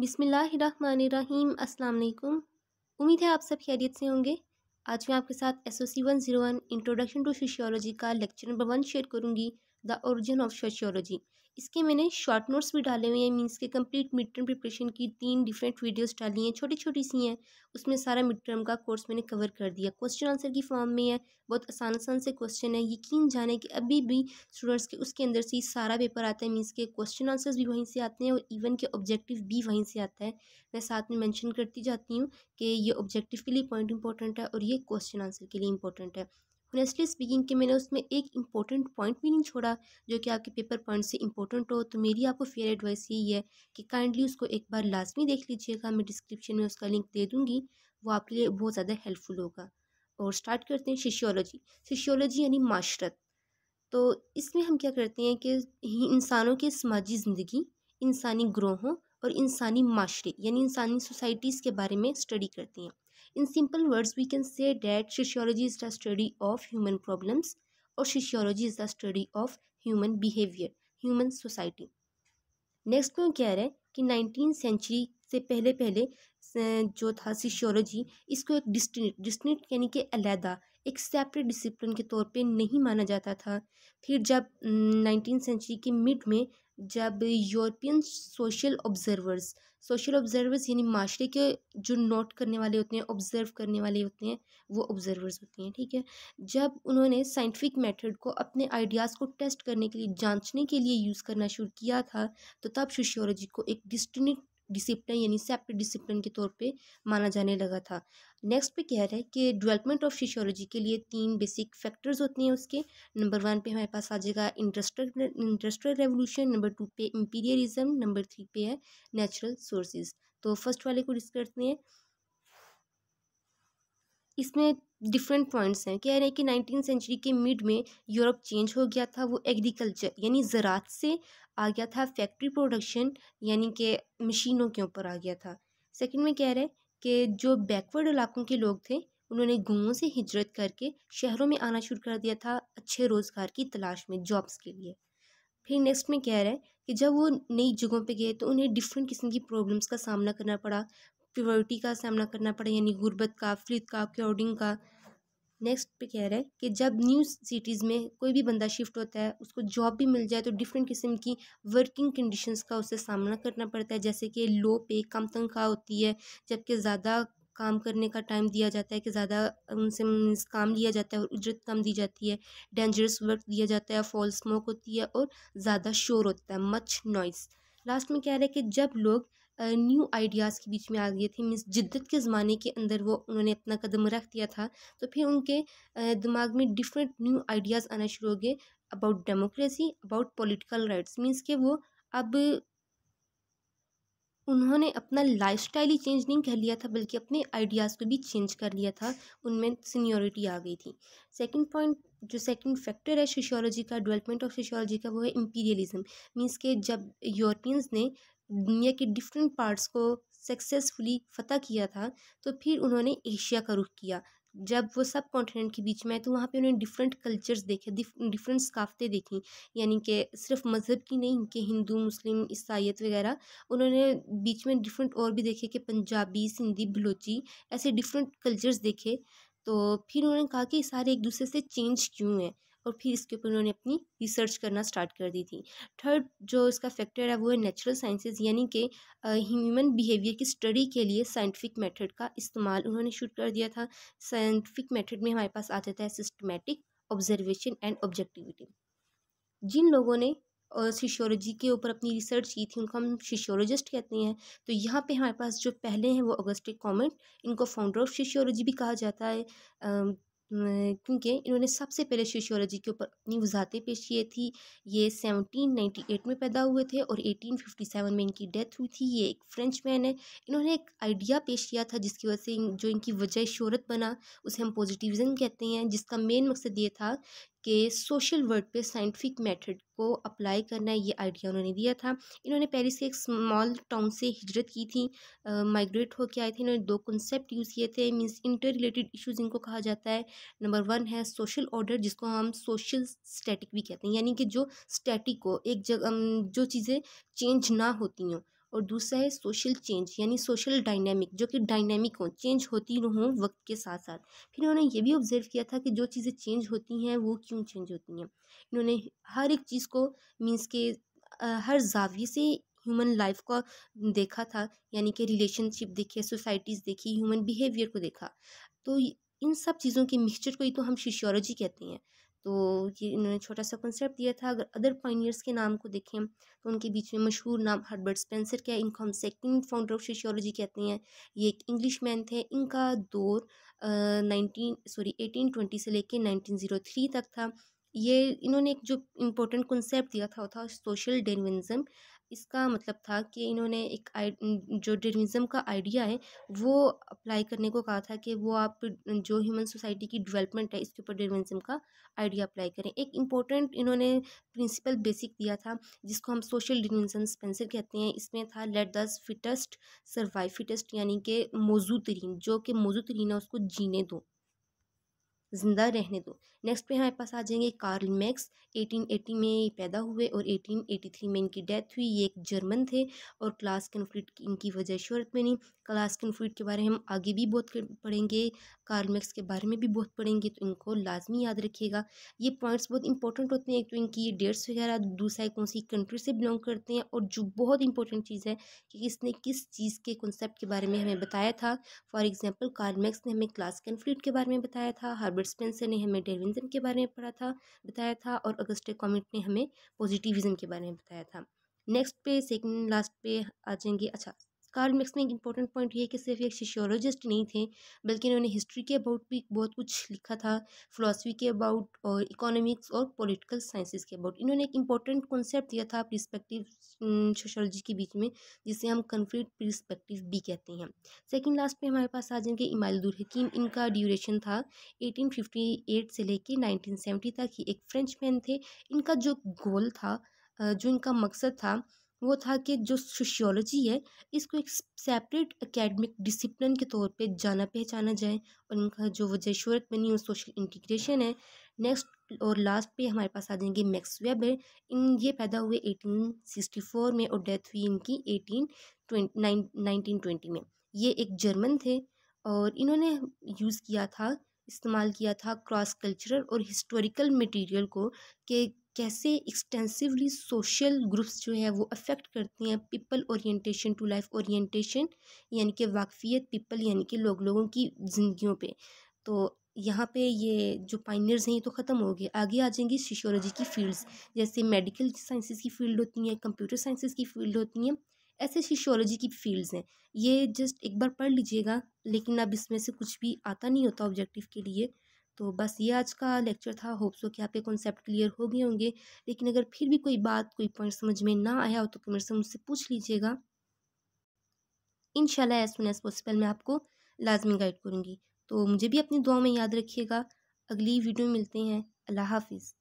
बिसमीम् अल्लाम उम्मीद है आप सब खैरियत से होंगे आज मैं आपके साथ S O C one zero one introduction to sociology का लेक्चर नंबर वन शेयर करूँगी द ओरिजिन ऑफ सोशियोलॉजी इसके मैंने शॉर्ट नोट्स भी डाले हुए हैं मीन्स के कंप्लीट मिड टर्म प्रिपरेशन की तीन डिफरेंट वीडियोस डाली हैं छोटी छोटी सी हैं उसमें सारा मिड टर्म का कोर्स मैंने कवर कर दिया क्वेश्चन आंसर की फॉर्म में है बहुत आसान आसान से क्वेश्चन है यकीन जाने कि अभी भी स्टूडेंट्स के उसके अंदर से सारा पेपर आता है मीन्स के क्वेश्चन आंसर्स भी वहीं से आते हैं और इवन के ऑब्जेक्टिव भी वहीं से आता है मैं साथ में मैंशन करती जाती हूँ कि ये ऑब्जेक्टिव के लिए पॉइंट इंपॉर्टेंट है और ये क्वेश्चन आंसर के लिए इंपॉर्टेंट है ऑनेस्टली स्पीकिंग के मैंने उसमें एक इंपॉर्टेंट पॉइंट भी नहीं छोड़ा जो कि आपके पेपर पॉइंट से इंपॉर्टेंट हो तो मेरी आपको फेयर एडवाइस यही है कि काइंडली उसको एक बार लाजमी देख लीजिएगा मैं डिस्क्रिप्शन में उसका लिंक दे दूँगी वो आपके लिए बहुत ज़्यादा हेल्पफुल होगा और स्टार्ट करते हैं शिशियोलॉजी शिशियोलॉजी यानी माशरत तो इसमें हम क्या करते हैं कि इंसानों के समाजी ज़िंदगी इंसानी ग्रोहों और इंसानी माशरे यानी इंसानी सोसाइटीज़ के बारे में स्टडी करते हैं in simple words we can say that sociology is the study of human problems और sociology is the study of human behaviour human society next में कह रहे हैं कि नाइनटीन सेंचुरी से पहले पहले जो था सिशियोलॉजी इसको एक डिस्टिनिट डिस्टिनिट यानी कि अलहदा एक सेपरेट डिसिप्लिन के तौर पे नहीं माना जाता था फिर जब नाइनटीन सेंचुरी के मिड में जब European social observers social observers यानी माशरे के जो नोट करने वाले होते हैं ऑब्ज़र्व करने वाले होते हैं वो ऑब्ज़र्वर्स होते हैं ठीक है जब उन्होंने साइंटिफिक मेथड को अपने आइडियाज़ को टेस्ट करने के लिए जांचने के लिए यूज़ करना शुरू किया था तो तब सोशियोलॉजी को एक डिस्टिंक्ट डिसिप्लिन यानी सेप्ट डिसिप्लिन के तौर पे माना जाने लगा था नेक्स्ट पे कह रहा है कि डेवलपमेंट ऑफ फिशोलॉजी के लिए तीन बेसिक फैक्टर्स होते हैं उसके नंबर वन पे हमारे पास आ जाएगा industrial industrial revolution number two पे इम्पीरियलिज्म नंबर थ्री पे है नेचुरल सोर्सेज तो फर्स्ट वाले को डिस्कस करते हैं इसमें डिफरेंट पॉइंट्स हैं कह रहे हैं कि नाइनटीन सेंचुरी के मिड में यूरोप चेंज हो गया था वो एग्रीकल्चर यानी ज़रात से आ गया था फैक्ट्री प्रोडक्शन यानी कि मशीनों के ऊपर आ गया था सेकंड में कह रहे हैं कि जो बैकवर्ड इलाकों के लोग थे उन्होंने गुओं से हिजरत करके शहरों में आना शुरू कर दिया था अच्छे रोज़गार की तलाश में जॉब्स के लिए फिर नेक्स्ट में कह रहे हैं कि जब वो नई जगहों पे गए तो उन्हें डिफरेंट किस्म की प्रॉब्लम्स का सामना करना पड़ा पॉवर्टी का सामना करना पड़ा यानी गुर्बत का फ्लिथ का क्राउडिंग का नेक्स्ट पे कह रहा है कि जब न्यू सिटीज़ में कोई भी बंदा शिफ्ट होता है उसको जॉब भी मिल जाए तो डिफरेंट किस्म की वर्किंग कंडीशंस का उसे सामना करना पड़ता है जैसे कि लो पे कम तनख्वाह होती है जबकि ज़्यादा काम करने का टाइम दिया जाता है कि ज़्यादा उनसे काम लिया जाता है और उजरत कम दी जाती है डेंजरस वर्क दिया जाता है फॉल स्मोक होती है और ज़्यादा शोर होता है मच नॉइस लास्ट में कह रहा है कि जब लोग न्यू आइडियाज़ के बीच में आ गई थी मीन्स जिद्दत के ज़माने के अंदर वो उन्होंने अपना कदम रख दिया था तो फिर उनके दिमाग में डिफरेंट न्यू आइडियाज़ आना शुरू हो गए about democracy about political rights means के वो अब उन्होंने अपना लाइफ स्टाइल ही चेंज नहीं कर लिया था बल्कि अपने आइडियाज़ को भी चेंज कर लिया था उनमें सीनियोरिटी आ गई थी सेकंड पॉइंट जो सेकंड फैक्टर है सोशियोलॉजी का डेवलपमेंट ऑफ सोशियोलॉजी का वो है इम्पीरियलिज्म मीन्स के जब यूरोपियंस ने दुनिया के डिफरेंट पार्ट्स को सक्सेसफुली फ़तह किया था तो फिर उन्होंने एशिया का रुख किया जब वो सब कॉन्टिनेंट के बीच में आए तो वहाँ पे उन्होंने डिफरेंट कल्चर्स देखे डिफरेंट सकाफ़तें देखी यानी कि सिर्फ मज़हब की नहीं कि हिंदू मुस्लिम ईसाइत वगैरह उन्होंने बीच में डिफरेंट और भी देखे कि पंजाबी सिंधी बलोची ऐसे डिफरेंट कल्चर्स देखे तो फिर उन्होंने कहा कि सारे एक दूसरे से चेंज क्यों हैं और फिर इसके ऊपर उन्होंने अपनी रिसर्च करना स्टार्ट कर दी थी थर्ड जो इसका फैक्टर है वो है नेचुरल साइंसेज यानी कि ह्यूमन बिहेवियर की स्टडी के लिए साइंटिफिक मेथड का इस्तेमाल उन्होंने शुरू कर दिया था साइंटिफिक मेथड में हमारे पास आ जाता है सिस्टमेटिक ऑब्जर्वेशन एंड ऑब्जेक्टिविटी जिन लोगों ने और शिशोलॉजी के ऊपर अपनी रिसर्च की थी उनको हम शिशोलॉजिस्ट कहते हैं तो यहाँ पे हमारे पास जो पहले हैं वो ऑगस्टिक कॉमेंट इनको फाउंडर ऑफ शिशोलॉजी भी कहा जाता है क्योंकि इन्होंने सबसे पहले शिशियोलॉजी के ऊपर अपनी वजातें पेश किए थी ये सेवनटीन नाइन्टी एट में पैदा हुए थे और एटीन फिफ्टी सेवन में इनकी डेथ हुई थी ये एक फ्रेंच मैन है इन्होंने एक आइडिया पेश किया था जिसकी वजह से जो इनकी वजह शहरत बना उसे हम पॉजिटिविज़म कहते हैं जिसका मेन मकसद ये था के सोशल वर्क पे साइंटिफिक मेथड को अप्लाई करना ये आइडिया उन्होंने दिया था इन्होंने पहले से एक स्मॉल टाउन से हिजरत की थी माइग्रेट uh, आए थे इन्होंने दो कॉन्सेप्ट यूज़ किए थे मीन्स इंटर रिलेटेड इशूज़ इनको कहा जाता है नंबर वन है सोशल ऑर्डर जिसको हम सोशल स्टैटिक भी कहते हैं यानी कि जो स्टैटिक हो एक जगह जो चीज़ें चेंज ना होती हों और दूसरा है सोशल चेंज यानी सोशल डायनेमिक जो कि डायनेमिक हों चेंज होती हों वक्त के साथ साथ फिर इन्होंने ये भी ऑब्जर्व किया था कि जो चीज़ें चेंज होती हैं वो क्यों चेंज होती हैं इन्होंने हर एक चीज़ को मीन्स के हर जाविये से ह्यूमन लाइफ को देखा था यानी कि रिलेशनशिप देखे सोसाइटीज़ देखी ह्यूमन बिहेवियर को देखा तो इन सब चीज़ों के मिक्सचर को ही तो हम शिशियोलॉजी कहते हैं तो ये इन्होंने छोटा सा कॉन्सेप्ट दिया था अगर अदर पाइनियर्स के नाम को देखें तो उनके बीच में मशहूर नाम हर्बर्ट स्पेंसर क्या है इनको हम सेकेंड फाउंडर ऑफ सोशियोलॉजी कहते हैं ये एक इंग्लिश मैन थे इनका दौर नाइनटीन सॉरी एटीन ट्वेंटी से लेके नाइनटीन ज़ीरो थ्री तक था ये इन्होंने एक जो इम्पोर्टेंट कंसेप्ट दिया था वो था सोशल डेरविनिज़म इसका मतलब था कि इन्होंने एक जो डिनिज़म का आइडिया है वो अप्लाई करने को कहा था कि वो आप जो ह्यूमन सोसाइटी की डेवलपमेंट है इसके ऊपर डेनिज़म का आइडिया अप्लाई करें एक इम्पोर्टेंट इन्होंने प्रिंसिपल बेसिक दिया था जिसको हम सोशल डिनिज़म स्पेंसर कहते हैं इसमें था लेट दस फिटेस्ट सर्वाइव फिटेस्ट यानी कि मौजू तरीन जो कि मौजू तरीन है उसको जीने दो ज़िंदा रहने दो नेक्स्ट पे हमारे पास आ जाएंगे कार्ल मैक्स 1880 में पैदा हुए और 1883 में इनकी डेथ हुई ये एक जर्मन थे और क्लास कन्फ्लिक्ट इनकी वजह शहरत नहीं क्लास कन्फ्लिक्ट के बारे में हम आगे भी बहुत पढ़ेंगे कार्ल मैक्स के बारे में भी बहुत पढ़ेंगे तो इनको लाजमी याद रखिएगा ये पॉइंट्स बहुत इंपॉर्टेंट होते हैं एक तो इनकी ये डेट्स वगैरह दूसरा कौन सी कंट्री से बिलोंग करते हैं और जो बहुत इंपॉर्टेंट चीज़ है कि इसने किस चीज़ के कॉन्सेप्ट के बारे में हमें बताया था फॉर एग्ज़ाम्पल कार्ल मैक्स ने हमें क्लास कन्फ्लिक्ट के बारे में बताया था हर अल्बर्ट स्पेंसर ने हमें डेरविज्म के बारे में पढ़ा था बताया था और अगस्टे कॉमिट ने हमें पॉजिटिविज्म के बारे में बताया था नेक्स्ट पे सेकंड लास्ट पे आ जाएंगे अच्छा कार्ल मिक्स में एक इंपॉर्टेंट पॉइंट ये कि सिर्फ एक सोशोलॉजिस्ट नहीं थे बल्कि इन्होंने हिस्ट्री के अबाउट भी बहुत कुछ लिखा था फिलोसफी के अबाउट और इकोनॉमिक्स और पॉलिटिकल साइंसिस के अबाउट इन्होंने एक इंपॉर्टेंट कॉन्सेप्ट दिया था प्रस्पेक्टिव सोशोलॉजी के बीच में जिसे हम कन्फ्लिक्ट प्रस्पेक्टिव भी कहते हैं सेकेंड लास्ट पर हमारे पास आ जाएंगे इमालदुल हकीम इनका ड्यूरेशन था एटीन फिफ्टी एट से लेकर नाइनटीन सेवेंटी तक ही एक फ्रेंच मैन थे इनका जो गोल था जो इनका मकसद था वो था कि जो सोशियोलॉजी है इसको एक सेपरेट एकेडमिक डिसिप्लिन के तौर पे जाना पहचाना जाए और इनका जो वजह शहरत बनी वो सोशल इंटीग्रेशन है नेक्स्ट और लास्ट पे हमारे पास आ जाएंगे मैक्स वेब है इन ये पैदा हुए 1864 में और डेथ हुई इनकी एटीन नाइनटीन ट्वेंटी में ये एक जर्मन थे और इन्होंने यूज़ किया था इस्तेमाल किया था क्रॉस कल्चरल और हिस्टोरिकल मटेरियल को कि कैसे एक्सटेंसिवली सोशल ग्रुप्स जो है वो अफेक्ट करती हैं people orientation to life orientation यानी कि वाकफियत पीपल यानी कि लोग लोगों की ज़िंदगियों पे तो यहाँ पे ये जो पाइनियर्स हैं ये तो ख़त्म हो गए आगे आ जाएंगी सोशोलॉजी की फील्ड्स जैसे मेडिकल साइंसिस की फील्ड होती हैं कंप्यूटर साइंसिस की फील्ड होती हैं ऐसे सोशोलॉजी की फील्ड्स हैं ये जस्ट एक बार पढ़ लीजिएगा लेकिन अब इसमें से कुछ भी आता नहीं होता ऑब्जेक्टिव के लिए तो बस ये आज का लेक्चर था होप्सो कि आपके कॉन्सेप्ट क्लियर हो गए होंगे लेकिन अगर फिर भी कोई बात कोई पॉइंट समझ में ना आया हो तो मेरे से मुझसे पूछ लीजिएगा in as soon as possible मैं आपको लाजमी गाइड करूँगी तो मुझे भी अपनी दुआ में याद रखिएगा अगली वीडियो मिलते हैं अल्लाह हाफिज़